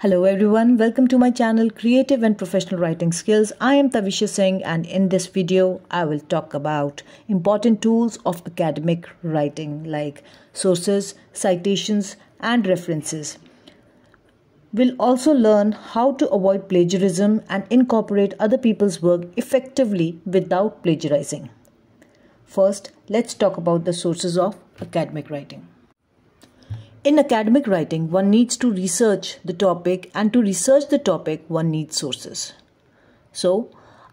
Hello everyone, welcome to my channel Creative and Professional Writing Skills. I am Tavisha Singh and in this video I will talk about important tools of academic writing like sources, citations and references. We'll also learn how to avoid plagiarism and incorporate other people's work effectively without plagiarizing. First, let's talk about the sources of academic writing. In academic writing, one needs to research the topic, and to research the topic, one needs sources. So,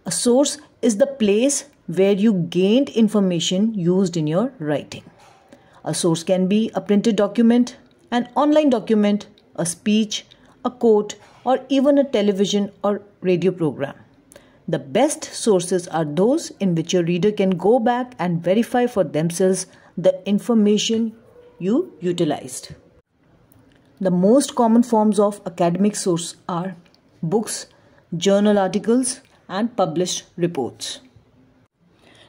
a source is the place where you gained information used in your writing. A source can be a printed document, an online document, a speech, a quote, or even a television or radio program. The best sources are those in which your reader can go back and verify for themselves the information you utilized. The most common forms of academic source are books, journal articles, and published reports.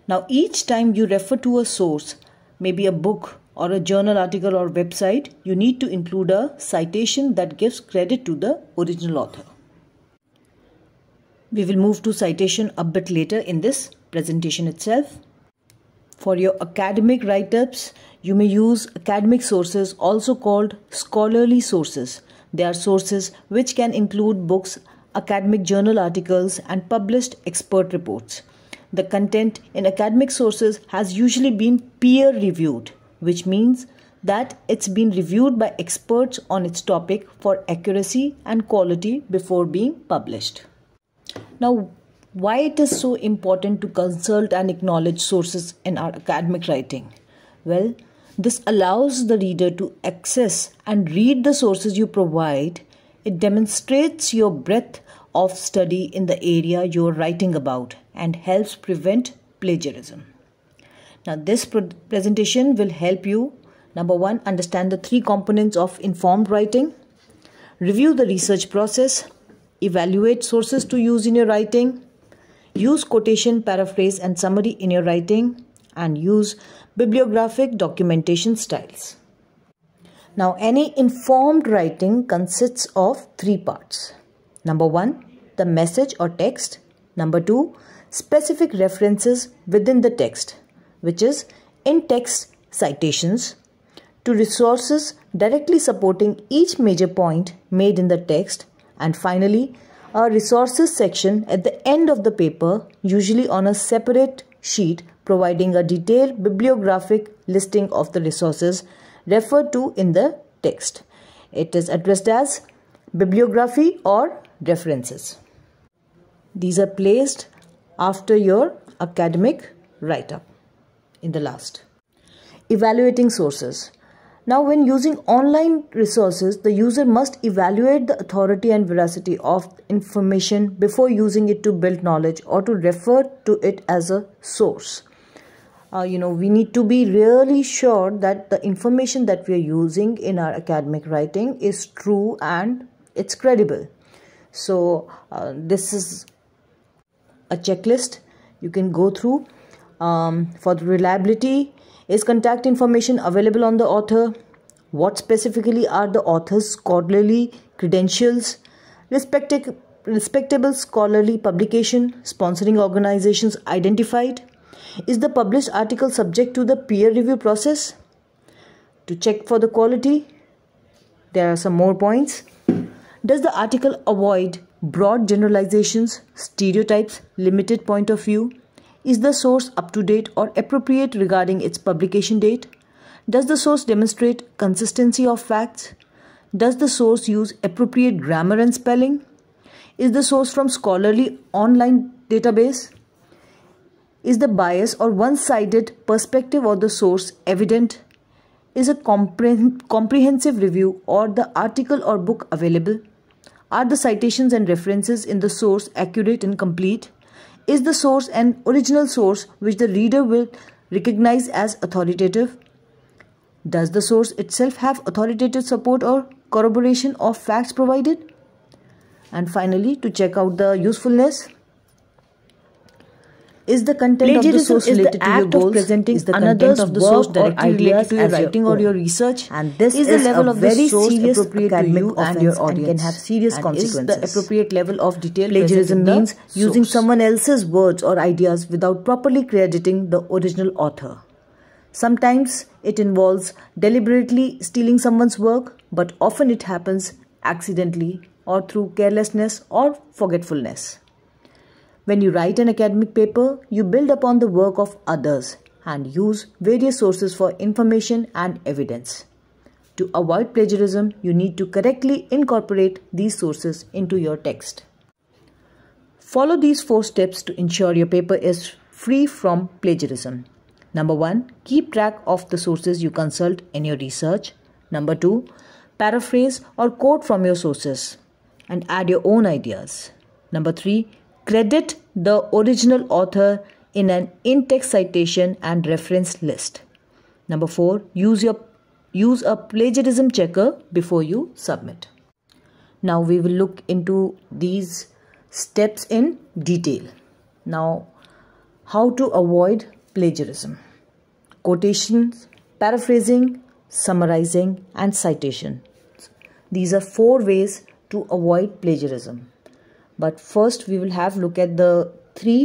Now, each time you refer to a source, maybe a book or a journal article or website, you need to include a citation that gives credit to the original author. We will move to citation a bit later in this presentation itself. For your academic write-ups, you may use academic sources also called scholarly sources. They are sources which can include books, academic journal articles and published expert reports. The content in academic sources has usually been peer reviewed, which means that it's been reviewed by experts on its topic for accuracy and quality before being published. Now, why it is so important to consult and acknowledge sources in our academic writing. Well, this allows the reader to access and read the sources you provide. It demonstrates your breadth of study in the area you're writing about and helps prevent plagiarism. Now, this presentation will help you number one, understand the three components of informed writing, review the research process, evaluate sources to use in your writing, Use quotation, paraphrase, and summary in your writing and use bibliographic documentation styles. Now, any informed writing consists of three parts. Number one, the message or text. Number two, specific references within the text, which is in text citations to resources directly supporting each major point made in the text, and finally, a resources section at the end of the paper, usually on a separate sheet providing a detailed bibliographic listing of the resources referred to in the text. It is addressed as bibliography or references. These are placed after your academic write-up in the last. Evaluating sources. Now, when using online resources, the user must evaluate the authority and veracity of information before using it to build knowledge or to refer to it as a source. Uh, you know, we need to be really sure that the information that we are using in our academic writing is true and it's credible. So, uh, this is a checklist you can go through um, for the reliability is contact information available on the author? What specifically are the author's scholarly credentials? Respecti respectable scholarly publication, sponsoring organizations identified? Is the published article subject to the peer review process? To check for the quality, there are some more points. Does the article avoid broad generalizations, stereotypes, limited point of view? Is the source up to date or appropriate regarding its publication date? Does the source demonstrate consistency of facts? Does the source use appropriate grammar and spelling? Is the source from scholarly online database? Is the bias or one sided perspective of the source evident? Is a compre comprehensive review or the article or book available? Are the citations and references in the source accurate and complete? Is the source an original source which the reader will recognize as authoritative? Does the source itself have authoritative support or corroboration of facts provided? And finally, to check out the usefulness, is the content of the source related the to your goals? presenting is the another's of the source directly related to your writing or your research? And this is, the level of very source serious appropriate to you and your audience and can have serious and consequences. Is the appropriate level of detail plagiarism means using someone else's words or ideas without properly crediting the original author. Sometimes it involves deliberately stealing someone's work, but often it happens accidentally or through carelessness or forgetfulness. When you write an academic paper, you build upon the work of others and use various sources for information and evidence. To avoid plagiarism, you need to correctly incorporate these sources into your text. Follow these four steps to ensure your paper is free from plagiarism. Number one, keep track of the sources you consult in your research. Number two, paraphrase or quote from your sources and add your own ideas. Number three, Credit the original author in an in text citation and reference list. Number four, use, your, use a plagiarism checker before you submit. Now we will look into these steps in detail. Now, how to avoid plagiarism quotations, paraphrasing, summarizing, and citation. These are four ways to avoid plagiarism but first we will have look at the three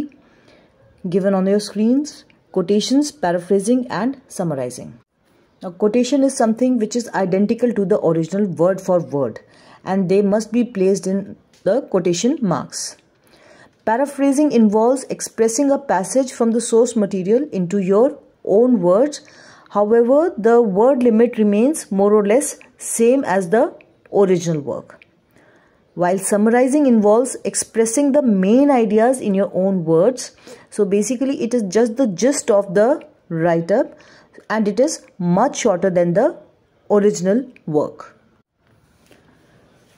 given on your screens quotations paraphrasing and summarizing a quotation is something which is identical to the original word for word and they must be placed in the quotation marks. Paraphrasing involves expressing a passage from the source material into your own words. However, the word limit remains more or less same as the original work while summarizing involves expressing the main ideas in your own words so basically it is just the gist of the write up and it is much shorter than the original work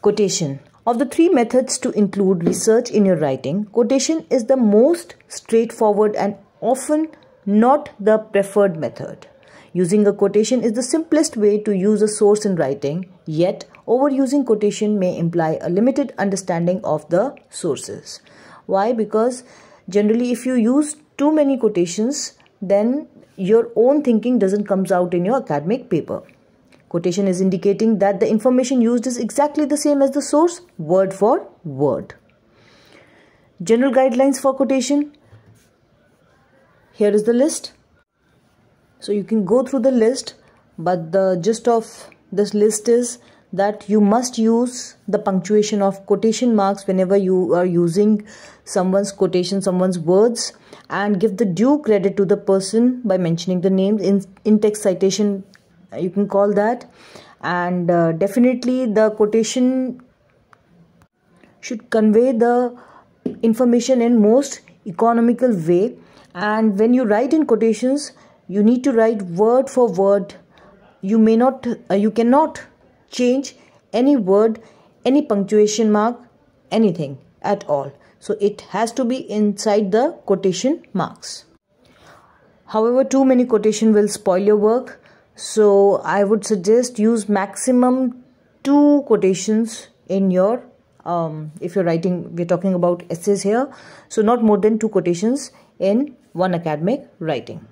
quotation of the three methods to include research in your writing, quotation is the most straightforward and often not the preferred method. Using a quotation is the simplest way to use a source in writing, yet Overusing quotation may imply a limited understanding of the sources. Why? Because generally if you use too many quotations, then your own thinking doesn't comes out in your academic paper. Quotation is indicating that the information used is exactly the same as the source, word for word. General guidelines for quotation. Here is the list. So you can go through the list, but the gist of this list is that you must use the punctuation of quotation marks whenever you are using someone's quotation, someone's words, and give the due credit to the person by mentioning the name in, in text citation. Uh, you can call that, and uh, definitely the quotation should convey the information in most economical way. And when you write in quotations, you need to write word for word. You may not, uh, you cannot change any word, any punctuation mark, anything at all. So it has to be inside the quotation marks. However, too many quotation will spoil your work. So I would suggest use maximum two quotations in your um, if you're writing we're talking about essays here so not more than two quotations in one academic writing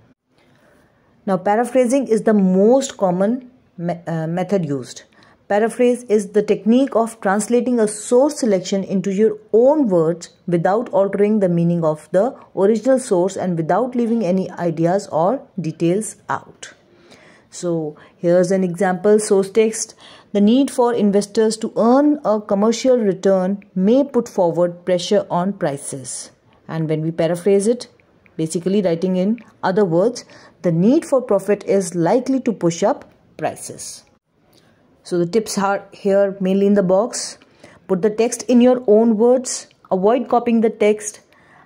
now paraphrasing is the most common me uh, method used Paraphrase is the technique of translating a source selection into your own words without altering the meaning of the original source and without leaving any ideas or details out. So, here's an example source text. The need for investors to earn a commercial return may put forward pressure on prices. And when we paraphrase it, basically writing in other words, the need for profit is likely to push up prices. So the tips are here mainly in the box. Put the text in your own words. Avoid copying the text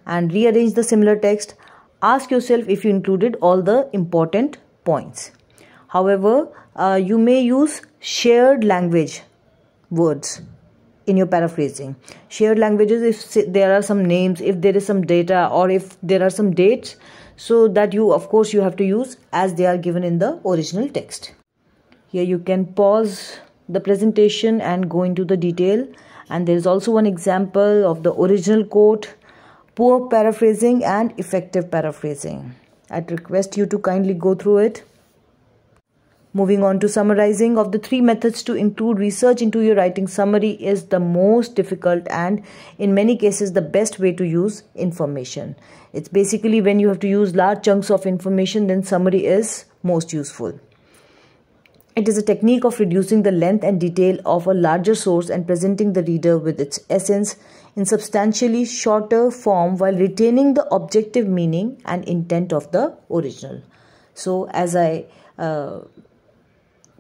and rearrange the similar text. Ask yourself if you included all the important points. However, uh, you may use shared language words in your paraphrasing. Shared languages, if there are some names, if there is some data, or if there are some dates, so that you, of course, you have to use as they are given in the original text here you can pause the presentation and go into the detail and there is also one example of the original quote poor paraphrasing and effective paraphrasing i'd request you to kindly go through it Moving on to summarizing of the three methods to include research into your writing summary is the most difficult and in many cases the best way to use information. It's basically when you have to use large chunks of information then summary is most useful. It is a technique of reducing the length and detail of a larger source and presenting the reader with its essence in substantially shorter form while retaining the objective meaning and intent of the original. So, as I uh,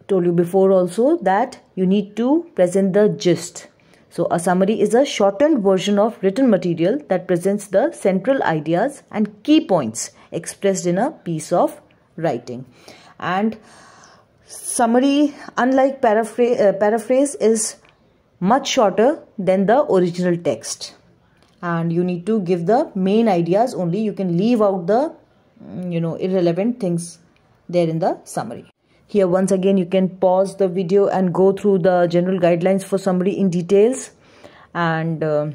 told you before also that you need to present the gist. So, a summary is a shortened version of written material that presents the central ideas and key points expressed in a piece of writing. And Summary, unlike paraphrase, uh, paraphrase, is much shorter than the original text. And you need to give the main ideas only. You can leave out the, mm, you know, irrelevant things there in the summary. Here once again you can pause the video and go through the general guidelines for summary in details. And uh,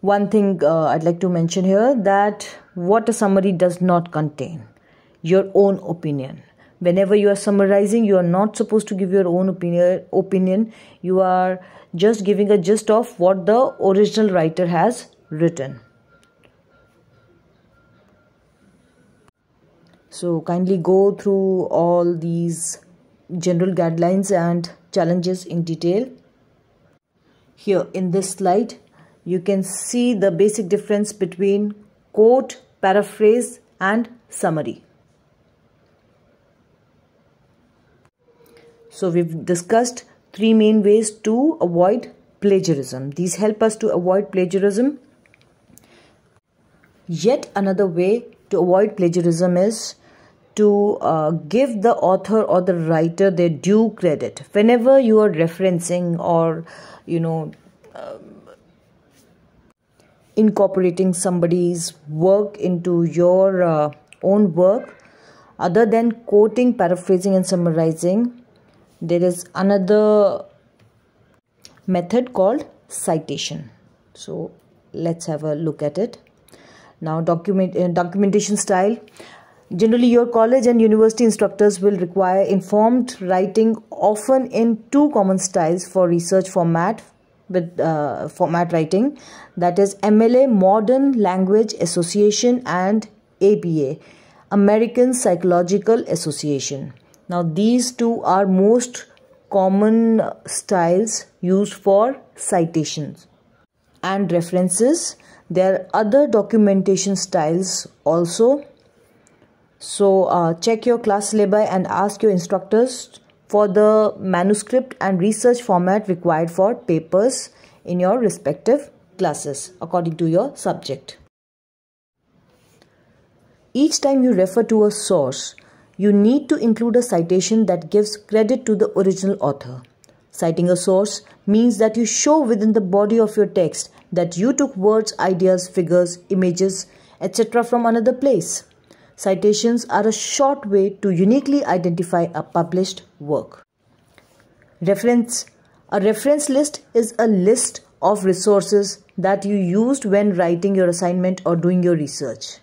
one thing uh, I'd like to mention here that what a summary does not contain, your own opinion whenever you are summarizing you are not supposed to give your own opinion opinion you are just giving a gist of what the original writer has written so kindly go through all these general guidelines and challenges in detail here in this slide you can see the basic difference between quote paraphrase and summary So we've discussed three main ways to avoid plagiarism. These help us to avoid plagiarism. Yet another way to avoid plagiarism is to uh, give the author or the writer their due credit. Whenever you are referencing or, you know, um, incorporating somebody's work into your uh, own work, other than quoting, paraphrasing, and summarizing, there is another method called citation so let's have a look at it now document uh, documentation style generally your college and university instructors will require informed writing often in two common styles for research format with uh, format writing that is mla modern language association and apa american psychological association now these two are most common styles used for citations and references there are other documentation styles also so uh, check your class syllabi and ask your instructors for the manuscript and research format required for papers in your respective classes according to your subject each time you refer to a source you need to include a citation that gives credit to the original author. Citing a source means that you show within the body of your text that you took words, ideas, figures, images, etc. from another place. Citations are a short way to uniquely identify a published work. Reference A reference list is a list of resources that you used when writing your assignment or doing your research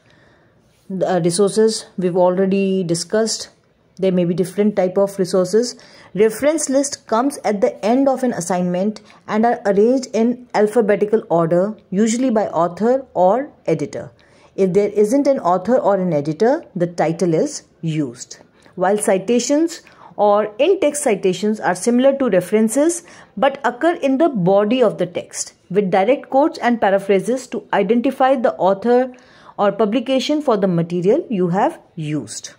the uh, resources we've already discussed there may be different type of resources reference list comes at the end of an assignment and are arranged in alphabetical order usually by author or editor if there isn't an author or an editor the title is used while citations or in-text citations are similar to references but occur in the body of the text with direct quotes and paraphrases to identify the author or publication for the material you have used.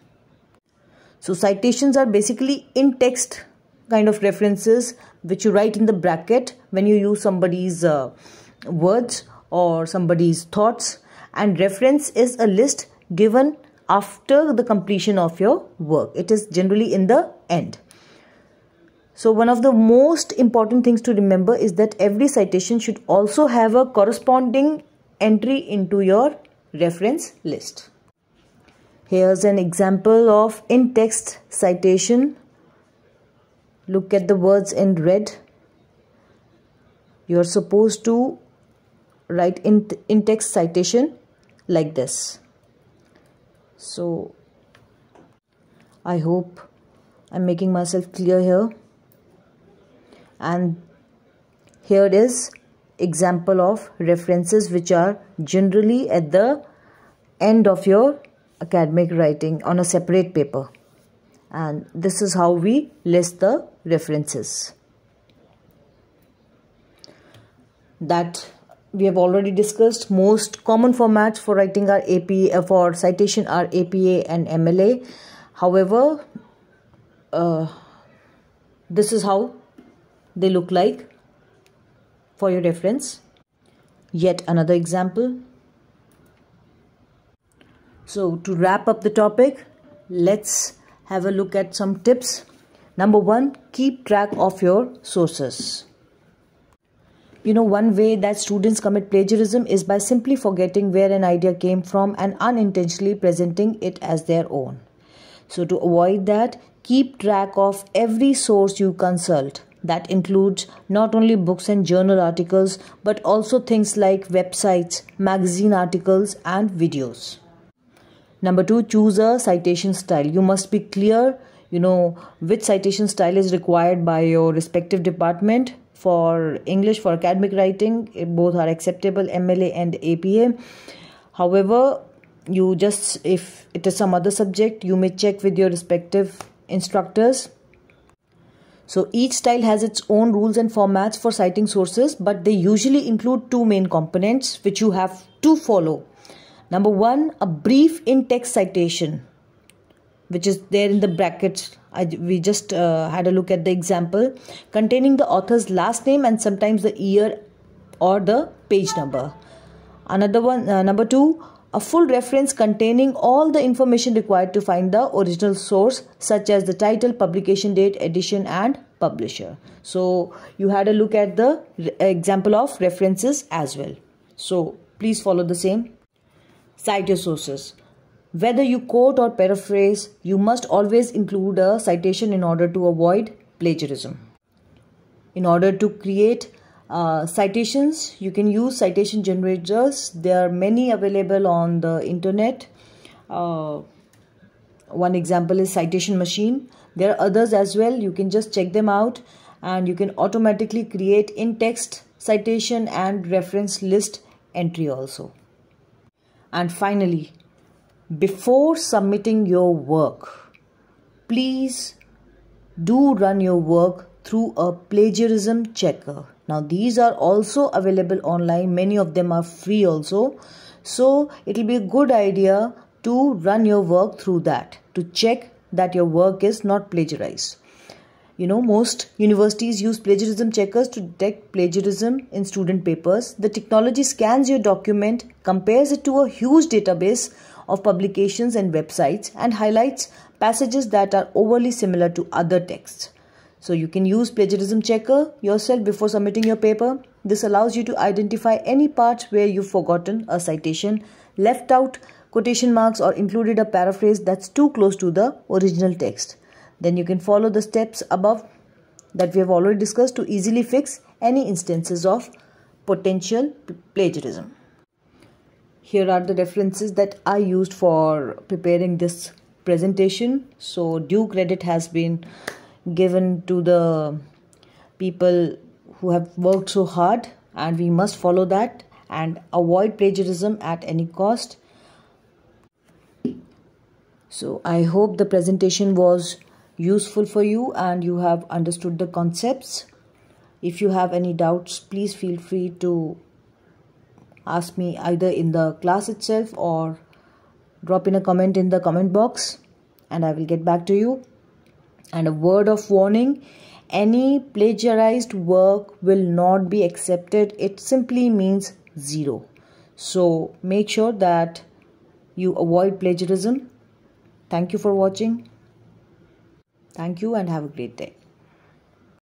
So citations are basically in text kind of references which you write in the bracket when you use somebody's uh, words or somebody's thoughts and reference is a list given after the completion of your work. It is generally in the end. So one of the most important things to remember is that every citation should also have a corresponding entry into your reference list. Here's an example of in-text citation. Look at the words in red. You're supposed to write in, in text citation like this. So, I hope I'm making myself clear here. And here it is example of references which are generally at the end of your academic writing on a separate paper and this is how we list the references that we have already discussed most common formats for writing are APA uh, for citation are APA and MLA however uh, this is how they look like for your reference. Yet another example. So to wrap up the topic, let's have a look at some tips. Number one, keep track of your sources. You know, one way that students commit plagiarism is by simply forgetting where an idea came from and unintentionally presenting it as their own. So, to avoid that, keep track of every source you consult that includes not only books and journal articles but also things like websites, magazine articles, and videos. Number two, choose a citation style. You must be clear, you know, which citation style is required by your respective department. For English, for academic writing, eh, both are acceptable, MLA and APA. However, you just, if it is some other subject, you may check with your respective instructors so each style has its own rules and formats for citing sources, but they usually include two main components which you have to follow. Number one, a brief in text citation, which is there in the brackets. I, we just uh, had a look at the example containing the author's last name and sometimes the year or the page number. Another one, uh, number two, a full reference containing all the information required to find the original source such as the title, publication date, edition and publisher. So you had a look at the example of references as well. So please follow the same. Cite your sources. Whether you quote or paraphrase, you must always include a citation in order to avoid plagiarism. In order to create uh, citations you can use citation generators there are many available on the internet uh, one example is citation machine there are others as well you can just check them out and you can automatically create in text citation and reference list entry also and finally before submitting your work please do run your work through a plagiarism checker now these are also available online many of them are free also so it will be a good idea to run your work through that to check that your work is not plagiarized you know most universities use plagiarism checkers to detect plagiarism in student papers the technology scans your document compares it to a huge database of publications and websites and highlights passages that are overly similar to other texts so you can use plagiarism checker yourself before submitting your paper. This allows you to identify any parts where you've forgotten a citation, left out quotation marks or included a paraphrase that's too close to the original text. Then you can follow the steps above that we have already discussed to easily fix any instances of potential plagiarism. Here are the references that I used for preparing this presentation. So due credit has been given to the people who have worked so hard and we must follow that and avoid plagiarism at any cost. So I hope the presentation was useful for you and you have understood the concepts. If you have any doubts, please feel free to ask me either in the class itself or drop in a comment in the comment box and I will get back to you. And a word of warning any plagiarized work will not be accepted, it simply means zero. So make sure that you avoid plagiarism. Thank you for watching. Thank you and have a great day.